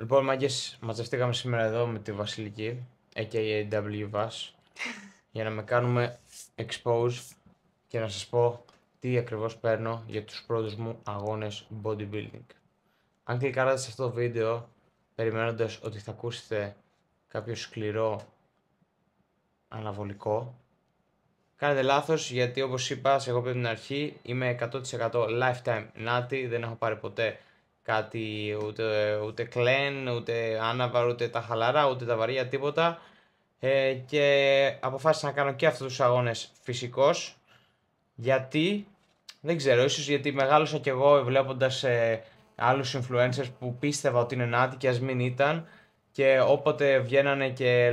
Λοιπόν, μάγκες, μαζευτήκαμε σήμερα εδώ με τη Βασιλική, a.k.a. WVAS, για να με κάνουμε expose και να σας πω τι ακριβώς παίρνω για τους πρώτους μου αγώνες bodybuilding. Αν κλικάρατε σε αυτό το βίντεο, περιμένοντας ότι θα ακούσετε κάποιο σκληρό αναβολικό, κάνετε λάθος γιατί όπως είπα, εγώ πριν την αρχή είμαι 100% lifetime νάτι, δεν έχω πάρει ποτέ κάτι ούτε, ούτε κλέν, ούτε άναβα, ούτε τα χαλαρά, ούτε τα βαριά, τίποτα. Ε, και αποφάσισα να κάνω και αυτούς τους αγώνες φυσικός, γιατί, δεν ξέρω, ίσως γιατί μεγάλωσα κι εγώ βλέποντας ε, άλλους influencers που πίστευα ότι είναι νάτι και ας μην ήταν, και όποτε βγαίνανε και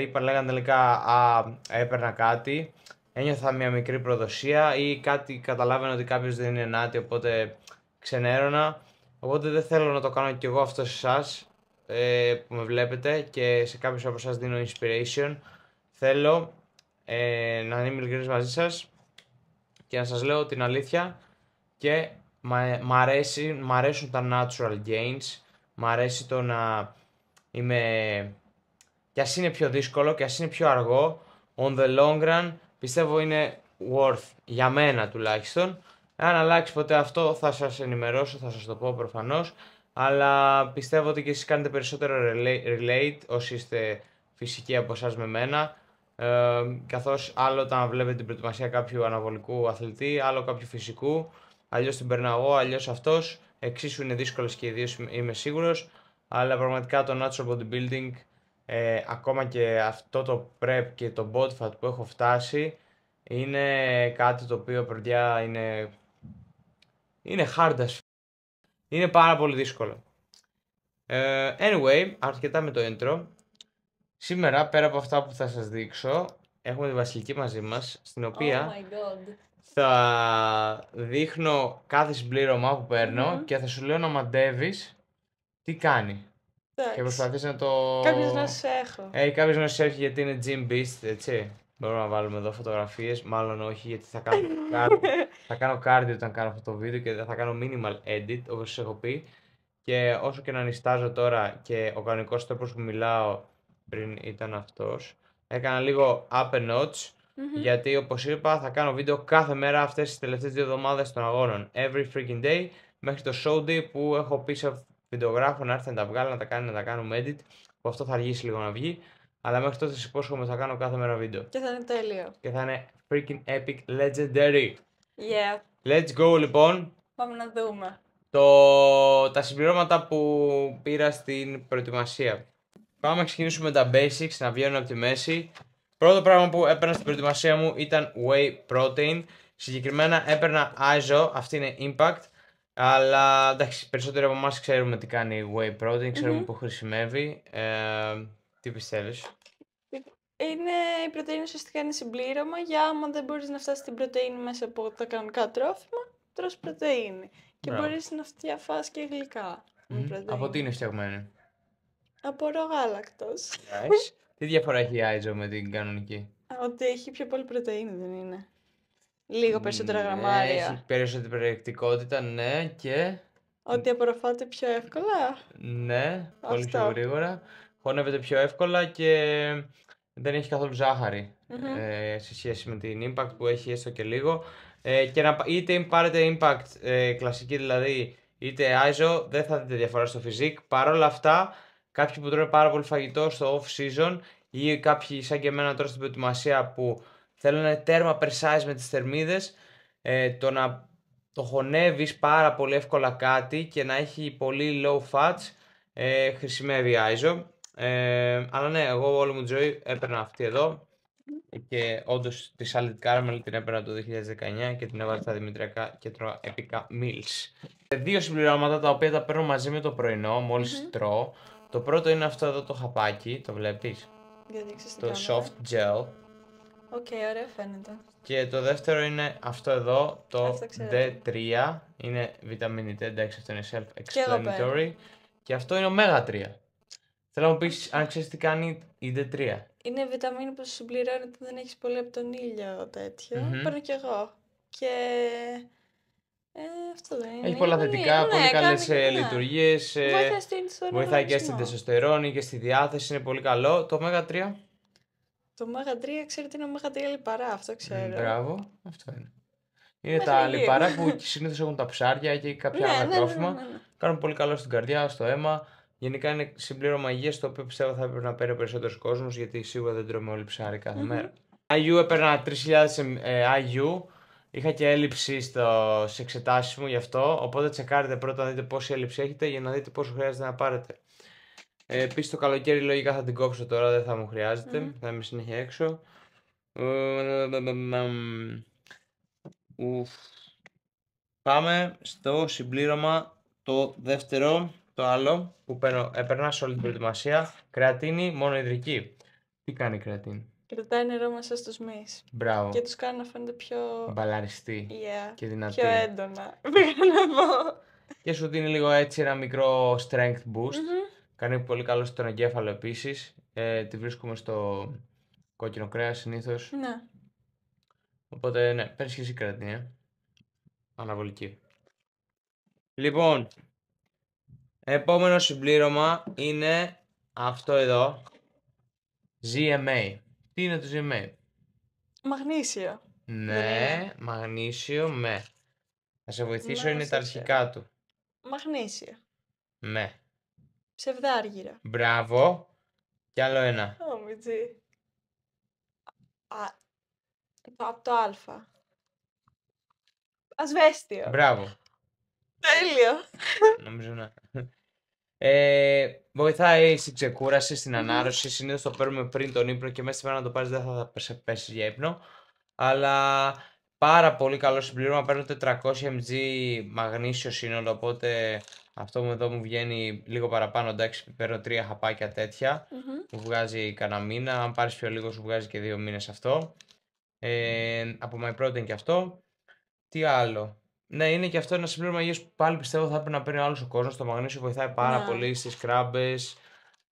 είπαν, λέγανε τελικά α, έπαιρνα κάτι, ένιωθα μια μικρή προδοσία ή κάτι καταλάβαινε ότι κάποιος δεν είναι νάτι, οπότε ξενέρωνα. Οπότε δεν θέλω να το κάνω κι εγώ αυτό σε εσάς ε, που με βλέπετε και σε κάποιους από εσάς δίνω inspiration. Θέλω ε, να είμαι ειλικρινής μαζί σας και να σας λέω την αλήθεια και μ' αρέσει, αρέσουν τα natural gains, μ' αρέσει το να είμαι και ας είναι πιο δύσκολο και ας είναι πιο αργό, on the long run πιστεύω είναι worth για μένα τουλάχιστον αν αλλάξει ποτέ αυτό θα σας ενημερώσω, θα σας το πω προφανώς. Αλλά πιστεύω ότι και εσείς κάνετε περισσότερο relate όσοι είστε φυσικοί από εσάς με μένα. Ε, καθώς άλλο όταν βλέπετε την προετοιμασία κάποιου αναβολικού αθλητή, άλλο κάποιου φυσικού. Αλλιώς την περνάω εγώ, αλλιώς αυτός. Εξίσου είναι δύσκολο και ιδίω είμαι σίγουρος. Αλλά πραγματικά το natural bodybuilding, ε, ακόμα και αυτό το prep και το bot fat που έχω φτάσει, είναι κάτι το οποίο παιδιά είναι είναι hard Είναι πάρα πολύ δύσκολο. Ε, anyway, αρκετά με το intro. Σήμερα, πέρα από αυτά που θα σας δείξω, έχουμε τη Βασιλική μαζί μας, στην οποία oh θα δείχνω κάθε συμπλήρωμα που παιρνω mm-hmm. και θα σου λέω να μαντεύεις τι κάνει. Και προσπαθείς να το... Κάποιος να σε έχω. Ε, να σε έχει γιατί είναι gym Beast, έτσι. Μπορούμε να βάλουμε εδώ φωτογραφίες, μάλλον όχι γιατί θα κάνω, θα κάνω cardio όταν κάνω αυτό το βίντεο και θα κάνω minimal edit όπως σας έχω πει και όσο και να νιστάζω τώρα και ο κανονικός τρόπος που μιλάω πριν ήταν αυτός έκανα λίγο up and notch mm-hmm. γιατί όπως είπα θα κάνω βίντεο κάθε μέρα αυτές τις τελευταίες δύο εβδομάδες των αγώνων every freaking day μέχρι το show day που έχω πει σε βιντεογράφο να έρθει να τα βγάλει, να τα κάνει, να τα κάνουμε edit που αυτό θα αργήσει λίγο να βγει αλλά μέχρι τότε σα υπόσχομαι θα κάνω κάθε μέρα βίντεο. Και θα είναι τέλειο. Και θα είναι freaking epic legendary. Yeah. Let's go λοιπόν. Πάμε να δούμε. Το... Τα συμπληρώματα που πήρα στην προετοιμασία. Πάμε να ξεκινήσουμε τα basics, να βγαίνουν από τη μέση. Πρώτο πράγμα που έπαιρνα στην προετοιμασία μου ήταν whey protein. Συγκεκριμένα έπαιρνα ISO, αυτή είναι impact. Αλλά εντάξει, περισσότεροι από εμάς ξέρουμε τι κάνει whey protein, ξερουμε mm-hmm. που χρησιμεύει. Ε, τι πιστεύεις. Είναι, η πρωτενη ουσιαστικά είναι συμπλήρωμα για άμα δεν μπορείς να φτάσεις την πρωτενη μέσα από τα κανονικά τρόφιμα, τρως πρωτενη. Και μπορείς να φτιαφάς και γλυκά. Mm. Από τι είναι φτιαγμένη. Από ρογάλακτος. τι διαφορά έχει η Άιζο με την κανονική. Ότι έχει πιο πολύ πρωτενη, δεν είναι. Λίγο περισσότερα ναι, γραμμάρια. Έχει περισσότερη περιεκτικότητα, ναι, και. Ότι απορροφάται πιο εύκολα. Ναι, πολύ πιο γρήγορα χωνεύεται πιο εύκολα και δεν έχει καθόλου ζάχαρη, mm-hmm. ε, σε σχέση με την Impact που έχει έστω και λίγο. Ε, και να, είτε πάρετε Impact ε, κλασική δηλαδή, είτε ISO, δεν θα δείτε διαφορά στο physique. Παρ' όλα αυτά, κάποιοι που τρώνε πάρα πολύ φαγητό στο off season ή κάποιοι σαν και εμένα τώρα στην προετοιμασία που θέλουν τέρμα περσάις με τις θερμίδες, ε, το να το χωνεύεις πάρα πολύ εύκολα κάτι και να έχει πολύ low fats, ε, χρησιμεύει ISO. Ε, αλλά ναι, εγώ όλη μου τη ζωή έπαιρνα αυτή εδώ και όντως τη Salted Caramel την έπαιρνα το 2019 και την έβαλα στα Δημητριακά και τρώω επικά meals. Δύο συμπληρώματα τα οποία τα παίρνω μαζί με το πρωινό, τρώω. Το πρώτο είναι αυτό εδώ το χαπάκι, το βλέπεις. Το soft gel. Οκ, okay, φαίνεται. Και το δεύτερο είναι αυτό εδώ, το D, εντάξει, αυτό είναι self-explanatory. Και, αυτό είναι ω 3. Θέλω να μου πεις αν ξέρεις τι κάνει η D3. Είναι βιταμίνη που σου συμπληρώνει ότι δεν έχεις πολύ από τον ήλιο τέτοιο. Mm-hmm. Παίρνω κι εγώ. Και. Ε, αυτό δεν είναι. Έχει πολλά θετικά, ναι, πολύ ναι, καλέ ναι. λειτουργίε. Βοηθάει, και στην τεσσοστερόνη και στη διάθεση, είναι πολύ καλό. Το Μέγα 3. Το Μέγα 3, ξέρετε, είναι ο Μέγα 3 λιπαρά, αυτό ξέρω. Μπράβο, αυτό είναι. Είναι τα λιπαρά που συνήθως έχουν τα ψάρια και κάποια άλλα ναι, ναι, ναι, Κάνουν πολύ καλό στην καρδιά, στο αίμα. Γενικά είναι συμπλήρωμα υγείας το οποίο πιστεύω θα έπρεπε να παίρνει ο περισσότερος κόσμος γιατί σίγουρα δεν τρώμε όλοι ψάρι μέρα. Αγίου έπαιρνα 3.000 ε, Αγίου. Είχα και έλλειψη στο, εξετάσεις μου γι' αυτό. Οπότε τσεκάρετε πρώτα να δείτε πόση έλλειψη έχετε για να δείτε πόσο χρειάζεται να πάρετε. Ε, Επίσης το καλοκαίρι λογικά θα την κόψω τώρα, δεν θα μου χρειαζεται Θα είμαι συνέχεια έξω. Ε, Πάμε στο συμπλήρωμα το δεύτερο το άλλο που παίρνω, έπαιρνα σε όλη την προετοιμασία, κρεατίνη μόνο υδρική. Τι κάνει η κρεατίνη. Κρατάει νερό μέσα στους μυς. Μπράβο. Και τους κάνει να φαίνονται πιο... Μπαλαριστή yeah. και δυνατή. Πιο έντονα. Πήγα να πω. Και σου δίνει λίγο έτσι ένα μικρό strength boost. Κάνει πολύ καλό στον εγκέφαλο επίσης. Ε, τη βρίσκουμε στο κόκκινο κρέας συνήθως. Ναι. Οπότε ναι, παίρνεις και εσύ Ε. Αναβολική. Λοιπόν, Επόμενο συμπλήρωμα είναι αυτό εδώ. ZMA. Τι είναι το ZMA. Μαγνήσιο. Ναι, ναι, μαγνήσιο με. Θα σε βοηθήσω, είναι τα αρχικά του. Μαγνήσιο. Με. Ψευδάργυρα. Μπράβο. Κι άλλο ένα. Oh, Α, το, από το α. Ασβέστιο. Μπράβο. Τέλειο. Νομίζω να. Ε, βοηθάει στην ξεκούραση, στην ανάρρωση. Συνήθως το παίρνουμε πριν τον ύπνο και μέσα στη μέρα να το πάρεις δεν θα, θα πέσεις για ύπνο. Αλλά πάρα πολύ καλό συμπλήρωμα. Παίρνω 400 mg μαγνήσιο σύνολο. Οπότε αυτό μου εδώ μου βγαίνει λίγο παραπάνω. Εντάξει, παίρνω τρία χαπάκια τέτοια. Mm-hmm. Μου βγάζει κανένα μήνα. Αν πάρεις πιο λίγο, σου βγάζει και δύο μήνες αυτό. Ε, από My Protein και αυτό. Τι άλλο. Ναι, είναι και αυτό ένα συμπλήρωμα υγείας που πάλι πιστεύω θα πρέπει να παίρνει άλλος ο κόσμος. Το μαγνήσιο βοηθάει πάρα ναι. πολύ στις κράμπες.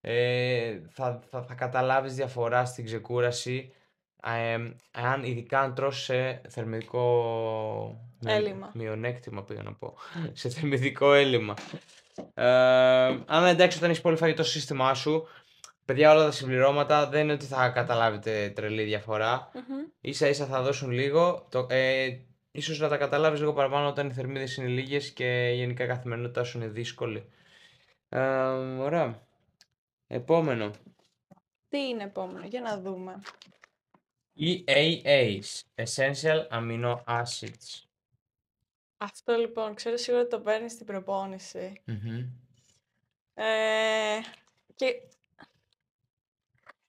Ε, θα, θα, θα καταλάβεις διαφορά στην ξεκούραση. Ε, αν, ειδικά αν τρώσει σε θερμιδικό έλλειμμα. μειονέκτημα πήγα να πω. σε θερμιδικό έλλειμμα. Ε, αν εντάξει όταν έχεις πολύ φαγητό στο σύστημά σου, παιδιά όλα τα συμπληρώματα δεν είναι ότι θα καταλάβετε τρελή διαφορά. Mm-hmm. Ίσα ίσα θα δώσουν λίγο. Το, ε, ίσως να τα καταλάβεις λίγο παραπάνω όταν οι θερμίδες είναι λίγες και γενικά η καθημερινότητά σου είναι δύσκολη. Ε, ωραία. Επόμενο. Τι είναι επόμενο, για να δούμε. EAAs, Essential Amino Acids. Αυτό λοιπόν, ξέρω σίγουρα το παίρνεις στην προπόνηση. Ε, και...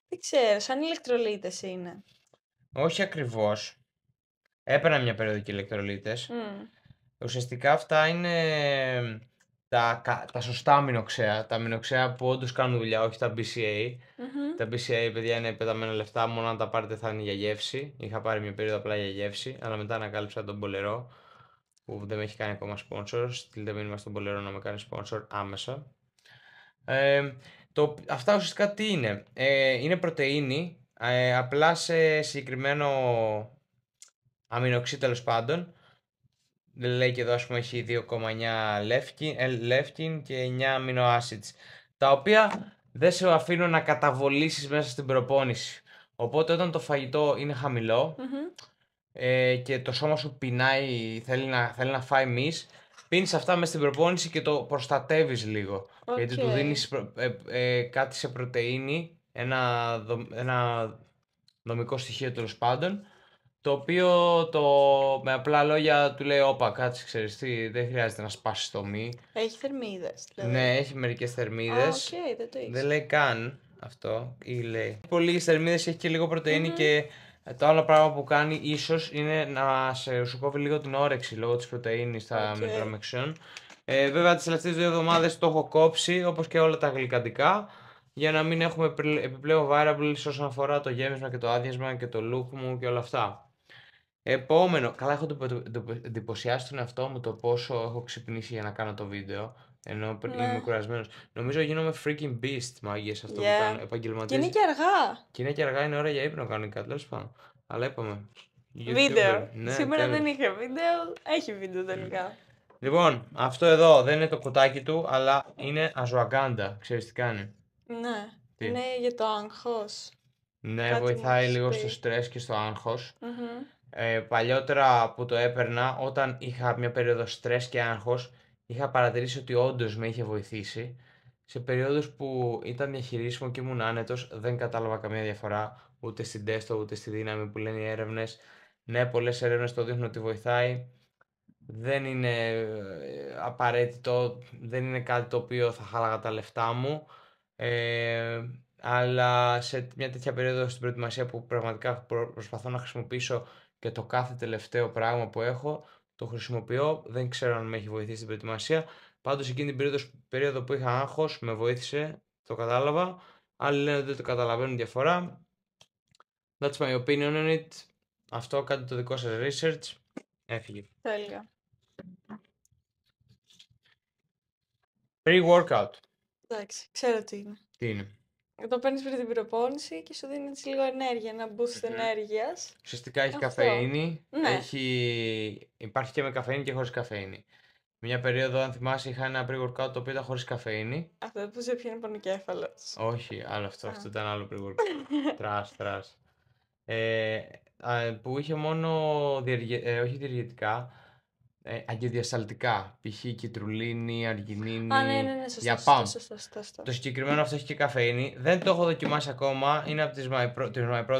Δεν ξέρω, σαν ηλεκτρολίτες είναι. Όχι ακριβώς έπαιρνα μια περίοδο και ηλεκτρολίτε. Mm. Ουσιαστικά αυτά είναι τα, τα σωστά αμινοξέα, τα αμινοξέα που όντως κάνουν δουλειά, όχι τα BCA. Mm-hmm. Τα BCA, παιδιά, είναι πεταμένα λεφτά, μόνο αν τα πάρετε θα είναι για γεύση. Είχα πάρει μια περίοδο απλά για γεύση, αλλά μετά ανακάλυψα τον Πολερό, που δεν με έχει κάνει ακόμα sponsor. Στείλτε μήνυμα στον Πολερό να με κάνει sponsor άμεσα. Ε, το, αυτά ουσιαστικά τι είναι. Ε, είναι πρωτενη. Ε, απλά σε συγκεκριμένο αμυνοξύ τέλος πάντων. Λέει και εδώ ας πούμε έχει 2,9 ε, λεύκιν και 9 acids. Τα οποία δεν σε αφήνουν να καταβολήσεις μέσα στην προπόνηση. Οπότε όταν το φαγητό είναι ε, και το σώμα σου πεινάει, θέλει να, θέλει να φάει μυς, πίνεις αυτά μέσα στην προπόνηση και το προστατεύεις λίγο. Okay. Γιατί του δίνεις ε, ε, κάτι σε πρωτεΐνη, ένα, δο, ένα δομικό στοιχείο τέλος πάντων, το οποίο το, με απλά λόγια του λέει: Όπα, κάτσε, ξέρεις τι, δεν χρειάζεται να σπάσεις το μη. Έχει θερμίδες. Δηλαδή. Ναι, έχει μερικές θερμίδες. Okay, δεν, το δεν λέει καν αυτό. Ή λέει. Πολύ λίγες θερμίδες, έχει και λίγο πρωτενη mm-hmm. και το άλλο πράγμα που κάνει ίσως είναι να σε, σου κόβει λίγο την όρεξη λόγω της πρωτενη στα okay. μικρομεξιών. Ε, βέβαια, τις τελευταίες δύο εβδομάδες το έχω κόψει όπως και όλα τα γλυκαντικά για να μην έχουμε επιπλέον variables όσον αφορά το γέμισμα και το άδειασμα και το look μου και όλα αυτά. Επόμενο. Καλά, έχω εντυπωσιάσει τον εαυτό μου το πόσο έχω ξυπνήσει για να κάνω το βίντεο. Ενώ ναι. είμαι κουρασμένος. Νομίζω γίνομαι freaking beast μάγειες αυτό που κάνω. Επαγγελματίζει. Και είναι και αργά. Και είναι και αργά, είναι ώρα για ύπνο κανονικά. Τέλος πάντων. Αλλά είπαμε. Βίντεο. Ναι, Σήμερα δεν είχε βίντεο. Έχει βίντεο τελικά. Λοιπόν, αυτό εδώ δεν είναι το κουτάκι του, αλλά είναι αζουαγκάντα. Ξέρεις τι κάνει. Ναι. Τι? Είναι για το άγχος. Ναι, βοηθάει λίγο στο στρες και στο αγχο mm ε, παλιότερα που το έπαιρνα, όταν είχα μια περίοδο στρες και άγχος, είχα παρατηρήσει ότι όντως με είχε βοηθήσει. Σε περίοδους που ήταν διαχειρίσιμο και ήμουν άνετος, δεν κατάλαβα καμία διαφορά, ούτε στην τέστο, ούτε στη δύναμη που λένε οι έρευνες. Ναι, πολλές έρευνες το δείχνουν ότι βοηθάει. Δεν είναι ε, απαραίτητο, δεν είναι κάτι το οποίο θα χάλαγα τα λεφτά μου. Ε, αλλά σε μια τέτοια περίοδο στην προετοιμασία που πραγματικά προσπαθώ να χρησιμοποιήσω και το κάθε τελευταίο πράγμα που έχω το χρησιμοποιώ. Δεν ξέρω αν με έχει βοηθήσει την προετοιμασία. Πάντως εκείνη την περίοδος, περίοδο που είχα άγχος με βοήθησε, το κατάλαβα. Άλλοι λένε ότι δεν το καταλαβαίνουν διαφορά. That's my opinion on it. Αυτό κάντε το δικό σας research. Έφυγε. Τέλεια. Pre-workout. Εντάξει, ξέρω τι είναι. Τι είναι. Το παίρνεις πριν την πυροπόνηση και σου δίνει έτσι λίγο ενέργεια, ένα boost mm-hmm. ενέργειας. Ουσιαστικά έχει Αυτό. καφέινη. Ναι. Έχει... Υπάρχει και με καφέινη και χωρίς καφέινη. Μια περίοδο, αν θυμάσαι, είχα ένα pre-workout το οποίο ήταν χωρίς καφέινη. Αυτό που σε πιάνει πονοκέφαλο. Όχι, άλλο αυτό. Αυτό ήταν άλλο pre-workout. Τρας, τρας. Ε, που είχε μόνο ε, όχι διεργετικά, ε, Π.χ. κιτρουλίνη, αργινίνη. Α, ναι, ναι, ναι, σωστά, για σωστά, Το συγκεκριμένο αυτό έχει και καφέινη. Δεν το έχω δοκιμάσει ακόμα. Είναι από τις My,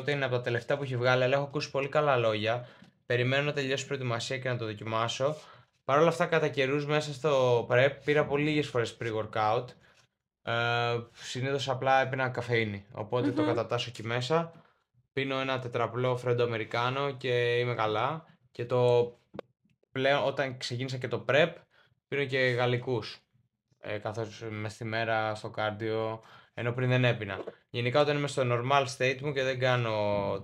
είναι από τα τελευταία που έχει βγάλει, αλλά έχω ακούσει πολύ καλά λόγια. Περιμένω να τελειώσει η προετοιμασία και να το δοκιμάσω. Παρ' όλα αυτά, κατά καιρούς μέσα στο prep πήρα πολύ λίγες φορές pre-workout. Ε, Συνήθως απλά έπαινα καφέινη. το κατατάσω εκεί μέσα. Πίνω ένα τετραπλό φρέντο Αμερικάνο και είμαι καλά. Και το πλέον όταν ξεκίνησα και το prep πήρα και γαλλικούς ε, καθώς μες στη μέρα στο cardio, ενώ πριν δεν έπινα. Γενικά όταν είμαι στο normal state μου και δεν κάνω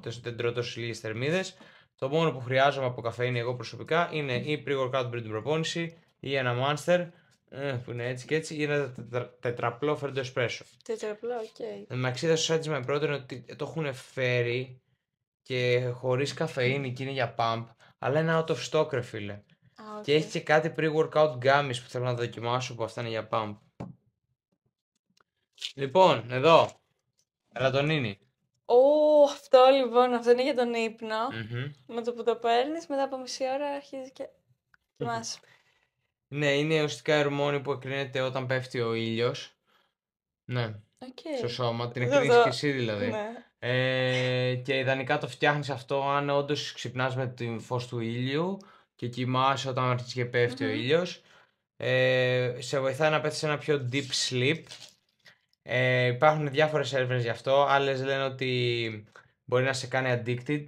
τόσο τρώω τόσες λίγες θερμίδες το μόνο που χρειάζομαι από καφέινη εγώ προσωπικά είναι ή pre-workout πριν την προπόνηση ή ένα monster ε, που είναι έτσι και έτσι, ή ένα τετραπλό φέρντο εσπρέσο. Τετραπλό, οκ. Okay. στο σα με είναι ότι το έχουν φέρει και χωρίς καφέινη και είναι για pump αλλά είναι out of stock, ρε φίλε. Και έχει και κάτι pre-workout gummies που θέλω να δοκιμάσω που αυτά είναι για pump. Λοιπόν, εδώ. Ελατονίνη. Ω, oh, αυτό λοιπόν, αυτό είναι για τον υπνο Με το που το παίρνεις, μετά από μισή ώρα αρχίζει και. ναι, είναι ουσιαστικά ορμόνη που εκρίνεται όταν πέφτει ο ήλιος. Ναι. Στο σώμα, την εκρίνει και εσύ δηλαδή. Ναι. Ε, και ιδανικά το φτιάχνεις αυτό αν όντως ξυπνάς με τη φως του ήλιου και κοιμάσαι όταν αρχίζει και πεφτει ο ήλιος. Ε, σε βοηθάει να πέσει ένα πιο deep sleep. Ε, υπάρχουν διάφορες έρευνες γι' αυτό. Άλλες λένε ότι μπορεί να σε κάνει addicted.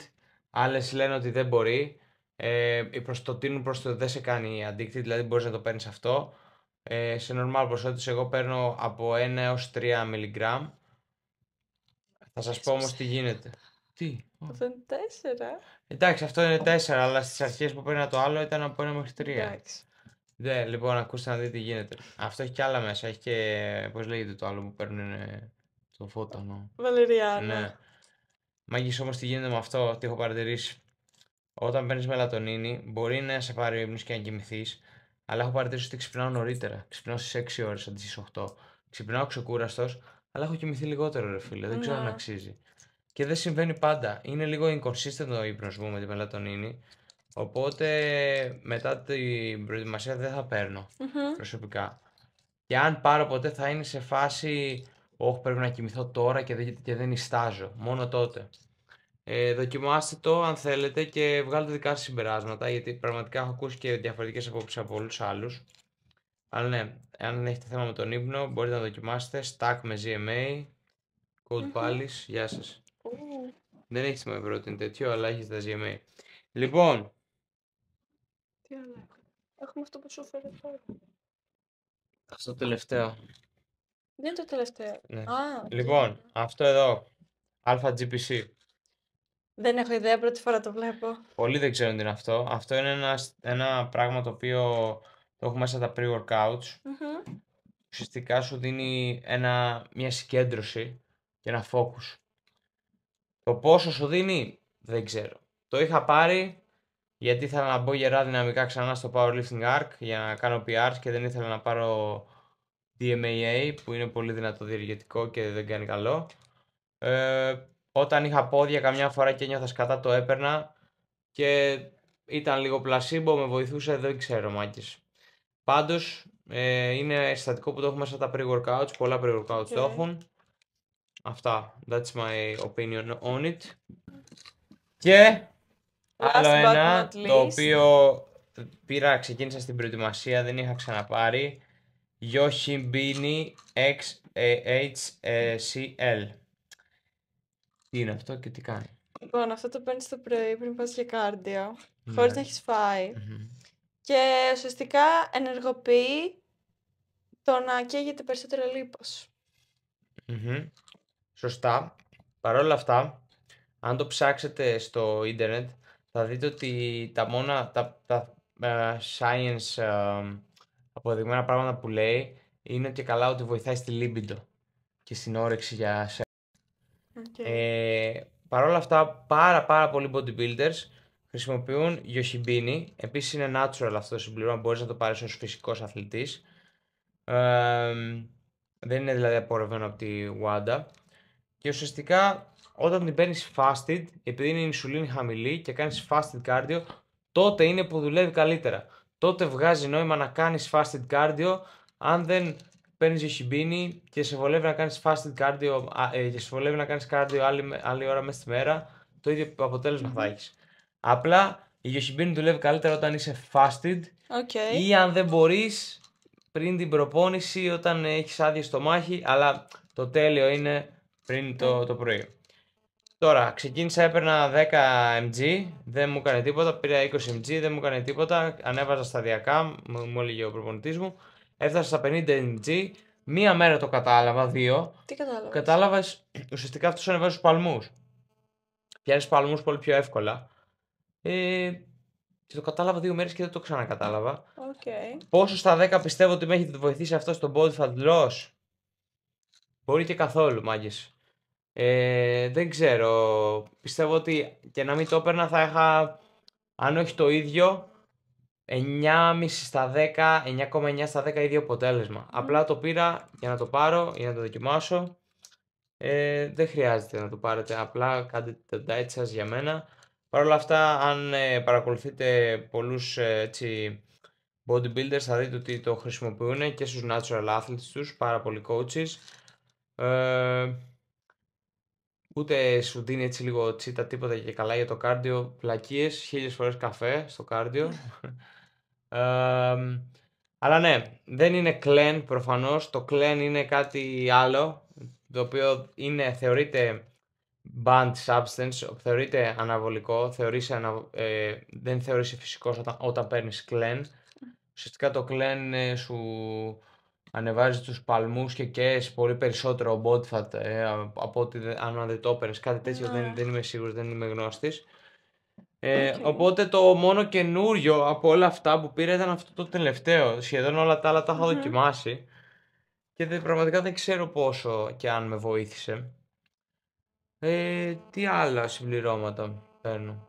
άλλες λένε ότι δεν μπορεί. Ε, προς το τίνουν προς το δεν σε κάνει addicted, δηλαδή μπορείς να το παίρνεις αυτό. Ε, σε normal ποσότητες, εγώ παίρνω από 1 έω 3 mg θα σας ε, πω όμως τι γίνεται. Τι. Αυτό είναι 4. Εντάξει, αυτό είναι 4, αλλά στις αρχές που παίρνα το άλλο ήταν από από μέχρι 3. Εντάξει. Ναι, λοιπόν, ακούστε να δείτε τι γίνεται. Αυτό έχει και άλλα μέσα. Έχει και. Πώς λέγεται το άλλο που παίρνουν. Ε, το φώτανο. Βαλεριάνο. Ναι. Μαγεί όμως τι γίνεται με αυτό, τι έχω παρατηρήσει. Όταν παίρνεις μελατονίνη, μπορεί να σε πάρει ύπνος και να κοιμηθείς, αλλά έχω παρατηρήσει ότι ξυπνάω νωρίτερα. Ξυπνάω στις 6 ώρες αντί στις 8. Ξυπνάω ξεκούραστος, αλλά έχω κοιμηθεί λιγότερο, ρε φίλε. Δεν ξέρω αν ναι. αξίζει. Και δεν συμβαίνει πάντα. Είναι λίγο inconsistent ο ύπνο μου με τη μελατονίνη. Οπότε μετά την προετοιμασία δεν θα παιρνω προσωπικά. Και αν πάρω ποτέ θα είναι σε φάση όχι πρέπει να κοιμηθώ τώρα και δεν, και δεν Μόνο τότε. Ε, δοκιμάστε το αν θέλετε και βγάλετε δικά σας συμπεράσματα γιατί πραγματικά έχω ακούσει και διαφορετικές απόψεις από όλους άλλους. Αλλά ναι, αν έχετε θέμα με τον ύπνο, μπορείτε να δοκιμάσετε. Stack με GMA, Code Palace, γεια σας. Δεν έχεις με πρώτη τέτοιο, αλλά έχεις τα GMA. Λοιπόν. Τι άλλο Έχουμε αυτό που σου φέρε τώρα. Αυτό το τελευταίο. Δεν είναι το τελευταίο. Ναι. Α, λοιπόν, αυτό εδώ. Αλφα GPC. Δεν έχω ιδέα, πρώτη φορά το βλέπω. Πολλοί δεν ξέρουν τι είναι αυτό. Αυτό είναι ένας, ένα πράγμα το οποίο το έχω μέσα τα pre-workouts. mm Ουσιαστικά σου δίνει ένα, μια συγκέντρωση και ένα focus. Το πόσο σου δίνει, δεν ξέρω. Το είχα πάρει γιατί ήθελα να μπω γερά δυναμικά ξανά στο Powerlifting Arc για να κάνω PR και δεν ήθελα να πάρω DMAA που είναι πολύ δυνατό διεργετικό και δεν κάνει καλό. Ε, όταν είχα πόδια καμιά φορά και νιώθα σκατά το έπαιρνα και ήταν λίγο πλασίμπο, με βοηθούσε, δεν ξέρω μάκες. Πάντως ε, είναι συστατικό που το έχουμε μέσα τα pre-workouts. Πολλά pre-workouts το ναι. έχουν. Αυτά. That's my opinion on it. Και άλλο ένα το οποίο πήρα, ξεκίνησα στην προετοιμασία, δεν είχα ξαναπάρει. Yoshimbini XHCL. Τι είναι αυτό και τι κάνει. Λοιπόν, αυτό το παίρνεις το πρωί πριν πας για κάρδια, ναι. να έχεις και ουσιαστικά ενεργοποιεί το να καίγεται περισσότερο λίπος. Σωστά. Παρ' όλα αυτά, αν το ψάξετε στο ίντερνετ, θα δείτε ότι τα μόνα τα, τα ε, science uh, αποδειγμένα πράγματα που λέει είναι και καλά ότι βοηθάει στη λίμπιντο και στην όρεξη για σε. Okay. Ε, Παρ' όλα αυτά, πάρα πάρα πολλοί bodybuilders Χρησιμοποιούν Yoshibini. Επίσης είναι natural αυτό το συμπληρώμα. Μπορείς να το πάρεις ως φυσικός αθλητής. Ε, δεν είναι δηλαδή απορρευμένο από τη WADA. Και ουσιαστικά όταν την παίρνεις fasted, επειδή είναι η insulin χαμηλή και κάνεις fasted cardio, τότε είναι που δουλεύει καλύτερα. Τότε βγάζει νόημα να κάνεις fasted cardio αν δεν παίρνεις Yoshibini και σε βολεύει να κάνεις fasted cardio ε, και σε βολεύει να κάνεις cardio άλλη, άλλη ώρα μέσα στη μέρα, το ίδιο αποτέλεσμα θα έχεις. Απλά η Γιοσιμπίνη δουλεύει καλύτερα όταν είσαι fasted okay. ή αν δεν μπορείς πριν την προπόνηση όταν έχεις άδειε στο μάχη. Αλλά το τέλειο είναι πριν το, ναι. το πρωί. Τώρα, ξεκίνησα, έπαιρνα 10 mg, δεν μου έκανε τίποτα. Πήρα 20 mg, δεν μου έκανε τίποτα. Ανέβαζα σταδιακά, μου έλεγε ο προπονητής μου. Έφτασα στα 50 mg. Μία μέρα το κατάλαβα, δύο. Τι κατάλαβα. Κατάλαβα ουσιαστικά αυτός ανεβάζει τους παλμούς. Πιάνεις παλμούς πολύ πιο εύκολα. Ε, και το κατάλαβα δύο μέρες και δεν το ξανακατάλαβα. Okay. Πόσο στα 10 πιστεύω ότι με έχετε βοηθήσει αυτό στον BodyFat loss. Μπορεί και καθόλου, μάγκες. Ε, δεν ξέρω. Πιστεύω ότι και να μην το έπαιρνα θα είχα, αν όχι το ίδιο, 9,5 στα 10, 9,9 στα 10 ίδιο αποτέλεσμα. Απλά το πήρα για να το πάρω, για να το δοκιμάσω. Ε, δεν χρειάζεται να το πάρετε. Απλά κάντε τα diet σας για μένα. Παρ' όλα αυτά, αν ε, παρακολουθείτε πολλούς ε, έτσι, bodybuilders θα δείτε ότι το χρησιμοποιούν και στους natural athletes τους, πάρα πολλοί coaches. Ε, ούτε σου δίνει έτσι λίγο τσίτα τίποτα και καλά για το κάρδιο, πλακίες, χίλιες φορές καφέ στο κάρδιο. Ναι. Ε, αλλά ναι, δεν είναι κλεν προφανώς, το κλεν είναι κάτι άλλο, το οποίο είναι, θεωρείται band substance θεωρείται αναβολικό, ανα, ε, δεν θεωρείσαι φυσικός όταν, όταν παίρνεις κλεν. Ουσιαστικά το κλεν ε, σου ανεβάζει τους παλμούς και καίς πολύ περισσότερο body fat από ότι ε, αν δεν το έπαιρνες. Κάτι τέτοιο δεν, ναι. δεν είμαι σίγουρος, δεν είμαι γνώστης. Ε, Οπότε το μόνο καινούριο από όλα αυτά που πήρα ήταν αυτό το τελευταίο. Σχεδόν όλα τα άλλα τα ειχα δοκιμάσει και πραγματικά δεν ξέρω πόσο και αν με βοήθησε. Ε, τι άλλα συμπληρώματα παίρνω.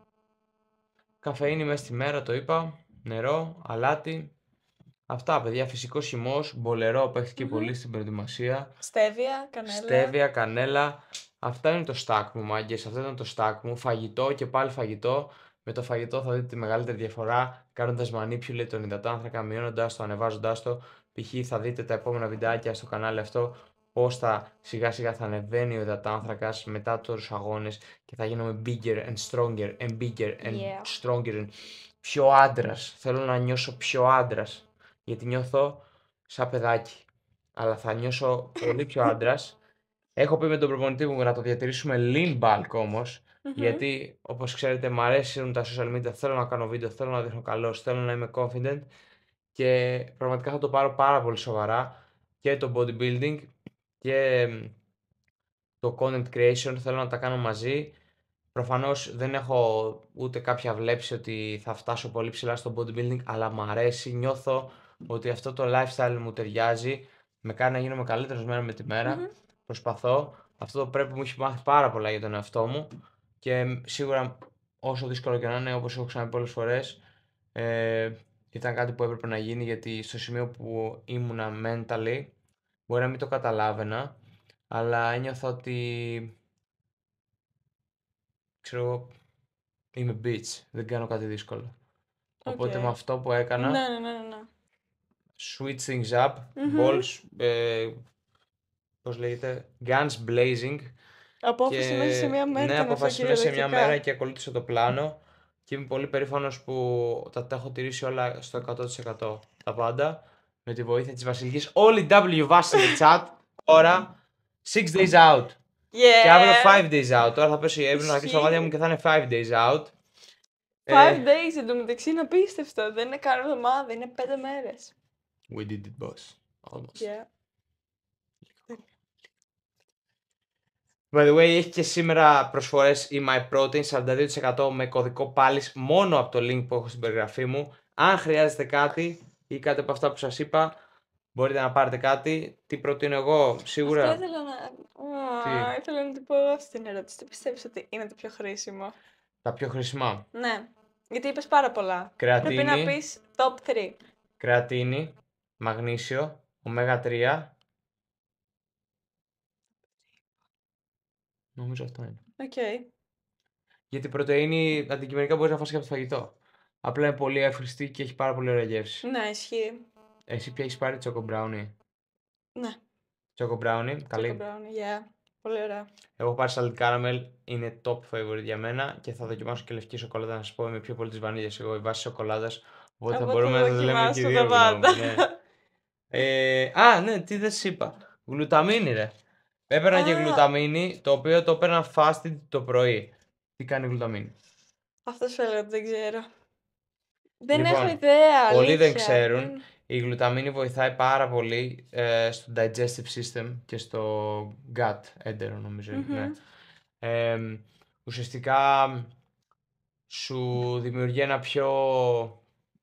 Καφεΐνη μέσα στη μέρα, το είπα. Νερό, αλάτι. Αυτά, παιδιά. Φυσικός χυμός, μπολερό, παίχτηκε και mm πολύ στην προετοιμασία. Στέβια, κανέλα. Στέβια, κανέλα. Αυτά είναι το στάκ μου, μάγκες. Αυτό ήταν το στάκ μου. Φαγητό και πάλι φαγητό. Με το φαγητό θα δείτε τη μεγαλύτερη διαφορά. Κάνοντας λέει, τον υδατάνθρακα, μειώνοντά το, ανεβάζοντά το. Π.χ. θα δείτε τα επόμενα βιντεάκια στο κανάλι αυτό πώς θα σιγά σιγά θα ανεβαίνει ο υδατάνθρακας μετά του αγώνες και θα γίνομαι bigger and stronger and bigger and stronger. And πιο άντρας. Θέλω να νιώσω πιο άντρας. Γιατί νιώθω σαν παιδάκι. Αλλά θα νιώσω πολύ πιο άντρας. Έχω πει με τον προπονητή μου να το διατηρήσουμε lean bulk ομω Γιατί όπως ξέρετε, μου αρέσουν τα social media. Θέλω να κάνω βίντεο, θέλω να δείχνω καλός, θέλω να είμαι confident. Και πραγματικά θα το πάρω πάρα πολύ σοβαρά και το bodybuilding και το content creation θέλω να τα κάνω μαζί. Προφανώς δεν έχω ούτε κάποια βλέψη ότι θα φτάσω πολύ ψηλά στο bodybuilding, αλλά μου αρέσει, νιώθω ότι αυτό το lifestyle μου ταιριάζει, με κάνει να γίνομαι καλύτερος μέρα με τη μερα προσπαθώ. Αυτό το πρέπει μου έχει μάθει πάρα πολλά για τον εαυτό μου και σίγουρα όσο δύσκολο και να είναι, όπως έχω ξαναπεί πολλές φορές, ε, ήταν κάτι που έπρεπε να γίνει γιατί στο σημείο που ήμουνα mentally Μπορεί να μην το καταλάβαινα, αλλά ένιωθα ότι. ξέρω είμαι bitch, δεν κάνω κάτι δύσκολο. Οπότε με αυτό που έκανα. Ναι, ναι, ναι. ναι. Switch things up, balls. Ε, πώς λέγεται, guns blazing. Απόφαση μέσα σε μια μέρα. Ναι, απόφαση μέσα σε μια μέρα και ακολούθησα το πλάνο. Και είμαι πολύ περήφανος που τα έχω τηρήσει όλα στο 100% τα πάντα με τη βοήθεια της Βασιλικής. Όλοι W Vassal chat. Τώρα 6 days out. Yeah. Και αύριο 5 days out. Τώρα θα πέσει η να και τα μάτια μου και θα είναι 5 days out. 5 ε, days εντωμεταξύ είναι απίστευτο. Δεν είναι καν εβδομάδα, είναι 5 μέρες. We did it, boss. Almost. Yeah. By the way, έχει και σήμερα προσφορές η MyProtein 42% με κωδικό πάλι μόνο από το link που έχω στην περιγραφή μου. Αν χρειάζεται κάτι, ή κάτι από αυτά που σας είπα, μπορείτε να πάρετε κάτι. Τι προτείνω εγώ, σίγουρα... Αυτό ήθελα να... Oh, ήθελα να την πω αυτή την ερώτηση. Τι πιστεύεις ότι είναι το πιο χρήσιμο. Τα πιο χρήσιμα. Ναι. Γιατί είπες πάρα πολλά. Κρεατίνη. Πρέπει να πεις top 3. Κρεατίνη, μαγνήσιο, ωμέγα 3. Νομίζω αυτό είναι. Οκ. Okay. Γιατί πρωτεΐνη αντικειμενικά μπορείς να φας και από το φαγητό. Απλά είναι πολύ αφριστή και έχει πάρα πολύ ωραία γεύση. Ναι, ισχύει. Εσύ πια έχεις πάρει τσόκο μπράουνι. Ναι. Τσόκο μπράουνι, καλή. Τσόκο μπράουνι, yeah. Πολύ ωραία. Εγώ πάρει σαλτ κάραμελ, είναι top favorite για μένα και θα δοκιμάσω και λευκή σοκολάτα να σα πω. Είμαι πιο πολύ της βανίλια εγώ, η βάση σοκολάτας. Οπότε θα μπορούμε να το λέμε και δύο. Πάντα. Ναι. ε, α, ναι, τι δεν σα είπα. Γλουταμίνη, ρε. Έπαιρνα και γλουταμίνη, το οποίο το έπαιρνα fasted το πρωί. Τι κάνει γλουταμίνη. Αυτό σου έλεγα, δεν ξέρω. Δεν λοιπόν, έχω ιδέα. Αλήθεια. Πολλοί δεν ξέρουν. Η γλουταμίνη βοηθάει πάρα πολύ ε, στο digestive system και στο gut, έντερο νομίζω. Ναι. ουσιαστικά σου δημιουργεί ένα πιο,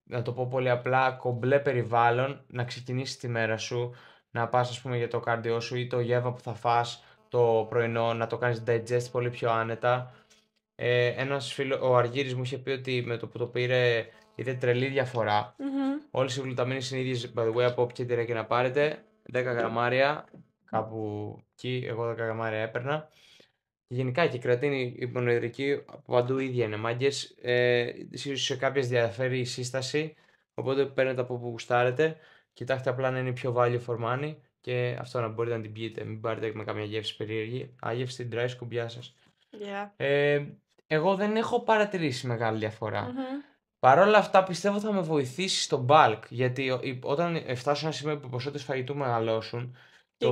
να το πω πολύ απλά, κομπλέ περιβάλλον να ξεκινήσεις τη μέρα σου, να πας ας πούμε για το καρδιό σου ή το γεύμα που θα φας το πρωινό, να το κάνεις digest πολύ πιο άνετα. Ε, ένας φίλο, ο Αργύρης μου είχε πει ότι με το που το πήρε Είδε τρελή διαφορά. Όλες οι γλουταμίνες είναι ίδιες, by the way, από όποια εταιρεία και να πάρετε. 10 γραμμάρια, κάπου εκεί, εγώ 10 γραμμάρια έπαιρνα. γενικά και η κρατίνη υπονοϊδρική από παντού ίδια είναι μάγκες. Ε, σε κάποιες διαφέρει η σύσταση. Οπότε παίρνετε από όπου γουστάρετε. Κοιτάξτε απλά να είναι πιο value for money και αυτό να μπορείτε να την πιείτε. Μην πάρετε με καμία γεύση περίεργη. Άγευση την dry σκουμπιά σας. Yeah. Ε, εγώ δεν έχω παρατηρήσει μεγάλη Παρ' όλα αυτά πιστεύω θα με βοηθήσει στο bulk, γιατί όταν φτάσω ένα σημείο που οι ποσότητες φαγητού μεγαλώσουν... Και το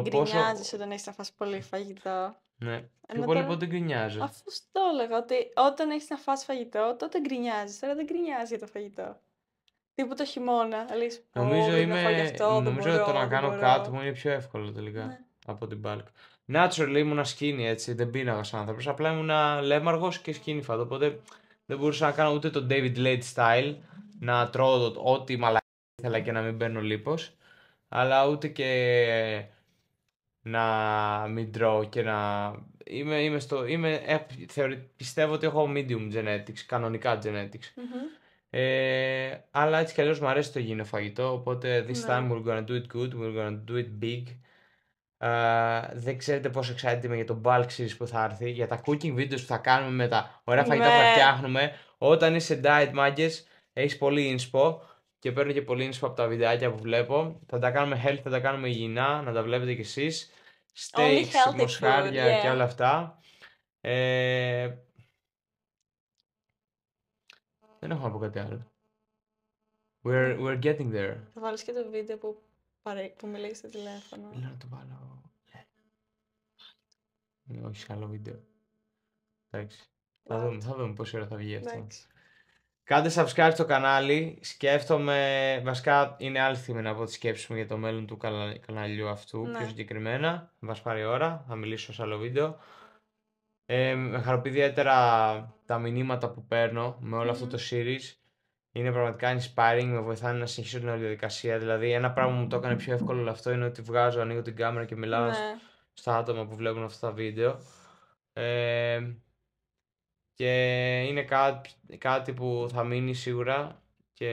όταν έχει να φας πολύ φαγητό. Ναι, ε, πιο πολύ τώρα... δεν γκρινιάζω. Αφού το έλεγα, ότι όταν έχεις να φας φαγητό, τότε γκρινιάζεις, τώρα δεν γκρινιάζει για το φαγητό. Τίποτα χειμώνα, λες, Νομίζω, είμαι... αυτό, νομίζω μπορώ, ότι το να κάνω κάτω κάτι μου είναι πιο εύκολο τελικά ναι. από την bulk. Naturally ήμουν σκίνη έτσι, δεν πίναγα σαν άνθρωπος, απλά ήμουν λέμαργος και σκίνηφα. οπότε δεν μπορούσα να κάνω ούτε το David Late style, να τρώω ό,τι μαλακή ήθελα και να μην παίρνω λίπος, αλλά ούτε και να μην τρώω και να... Είμαι, είμαι στο, είμαι, ε, πιστεύω ότι έχω medium genetics, κανονικά genetics. Ε, αλλά έτσι κι αλλιώς μου αρέσει το γίνο φαγητό, οπότε this ναι. time we're gonna do it good, we're gonna do it big δεν ξέρετε πόσο excited είμαι για το bulk series που θα έρθει, για τα cooking videos που θα κάνουμε με τα ωραία φαγητά που ναι. θα φτιάχνουμε Όταν είσαι diet mages έχεις πολύ inspo και παίρνω και πολύ inspo από τα βιντεάκια που βλέπω. Θα τα κάνουμε health, θα τα κάνουμε υγιεινά, να τα βλέπετε κι εσείς. Steaks, μοσχάρια και όλα αυτά. Ε... Δεν έχω να πω κάτι άλλο. We're, we're getting there. Θα βάλεις και το βίντεο που, παρέ... που μιλάει στο τηλέφωνο. να το βάλω. Ναι, όχι σε άλλο βίντεο. Εντάξει. Θα δούμε, δούμε πόση ώρα θα βγει αυτό. Κάντε subscribe στο κανάλι. Σκέφτομαι. Βασικά είναι άλλη στιγμή να πω τη σκέψη μου για το μέλλον του καναλιού αυτού. Ναι. Πιο συγκεκριμένα. Μας πάρει ώρα. Θα μιλήσω σε άλλο βίντεο. Ε, με χαροποιεί ιδιαίτερα τα μηνύματα που παίρνω με όλο αυτό το series. Είναι πραγματικά inspiring, με βοηθάνε να συνεχίσω την όλη διαδικασία. Δηλαδή, ένα πράγμα που μου το έκανε πιο εύκολο όλο αυτό είναι ότι βγάζω, ανοίγω την κάμερα και μιλάω ναι στα άτομα που βλέπουν αυτά τα βίντεο. Ε, και είναι κάτι, κάτι που θα μείνει σίγουρα και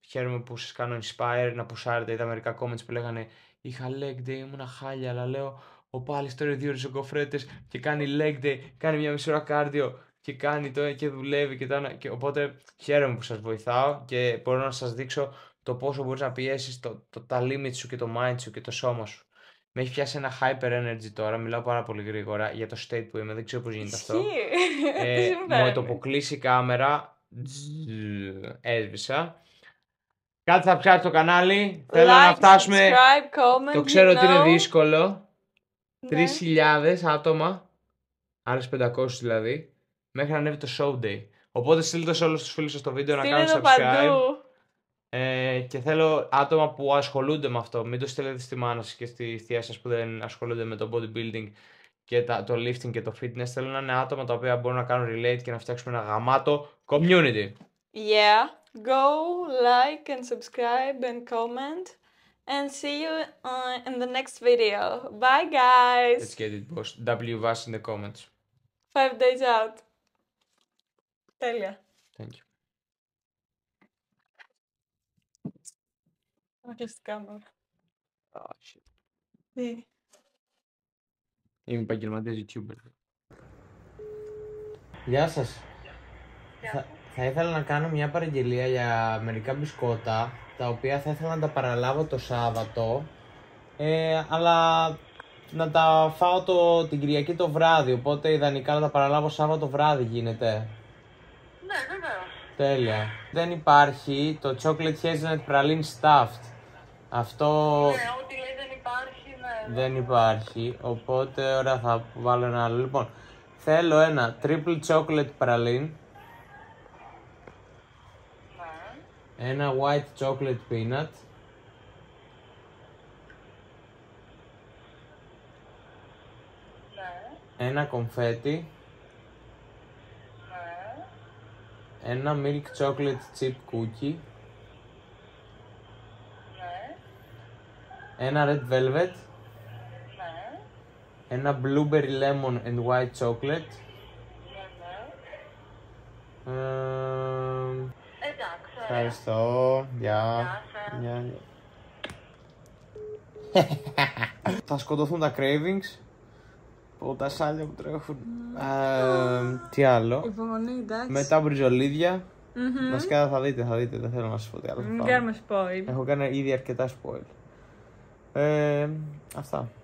χαίρομαι που σας κάνω inspire να πουσάρετε. Είδα μερικά comments που λέγανε είχα leg day, ήμουν χάλια, αλλά λέω ο πάλι τώρα δύο ριζοκοφρέτες και κάνει leg day, κάνει μια μισή ώρα κάρδιο και κάνει το και δουλεύει και, τα, και οπότε χαίρομαι που σας βοηθάω και μπορώ να σας δείξω το πόσο μπορείς να πιέσεις το, το, τα limit σου και το mind σου και το σώμα σου. Με έχει πιάσει ένα hyper energy τώρα, μιλάω πάρα πολύ γρήγορα για το state που είμαι, δεν ξέρω πώς γίνεται αυτό. ε, μου το αποκλείσει η κάμερα, έσβησα. Κάτι θα ψάξει το κανάλι, θέλω να φτάσουμε, comment, το ξέρω ότι είναι δύσκολο. 3.000 ναι. άτομα, άλλες 500 δηλαδή, μέχρι να ανέβει το show day. Οπότε στείλτε σε όλους τους φίλους σας το βίντεο να κάνουν subscribe. Ε, και θέλω άτομα που ασχολούνται με αυτό. Μην το στέλνετε στη μάνα σας και στη θεία σας που δεν ασχολούνται με το bodybuilding και τα, το lifting και το fitness. Θέλω να είναι άτομα τα οποία μπορούν να κάνουν relate και να φτιάξουμε ένα γαμάτο community. Yeah, go like and subscribe and comment and see you uh, in the next video. Bye guys! Let's get it boss. W in the comments. Five days out. Τέλεια. Thank you. Ναι. Ναι. Είμαι επαγγελματίας YouTuber. Γεια σας. Θα, ήθελα να κάνω μια παραγγελία για μερικά μπισκότα, τα οποία θα ήθελα να τα παραλάβω το Σάββατο, ε, αλλά να τα φάω το, την Κυριακή το βράδυ, οπότε ιδανικά να τα παραλάβω Σάββατο βράδυ γίνεται. Ναι, βέβαια. Τέλεια. Δεν υπάρχει το chocolate hazelnut praline stuffed. Αυτό... Ναι, ό,τι λέει δεν υπάρχει, ναι. Δεν υπάρχει, οπότε ώρα θα βάλω ένα άλλο. Λοιπόν, θέλω ένα triple chocolate praline. Ναι. Ένα white chocolate peanut. Ναι. Ένα κομφέτι. Ναι. Ένα milk chocolate chip cookie. ένα red velvet, ναι. ένα blueberry lemon and white chocolate. Ναι, ναι. Εντάξει. Ευχαριστώ. Γεια. Γεια. Θα σκοτωθούν τα cravings. Τα σάλια που τρέχουν. Τι άλλο. Υπομονή, εντάξει. Μετά μπριζολίδια. Βασικά θα δείτε, θα δείτε. Δεν θέλω να σας πω τι άλλο. Μην κάνουμε spoil. Έχω κάνει ήδη αρκετά spoil. É... Ah, tá.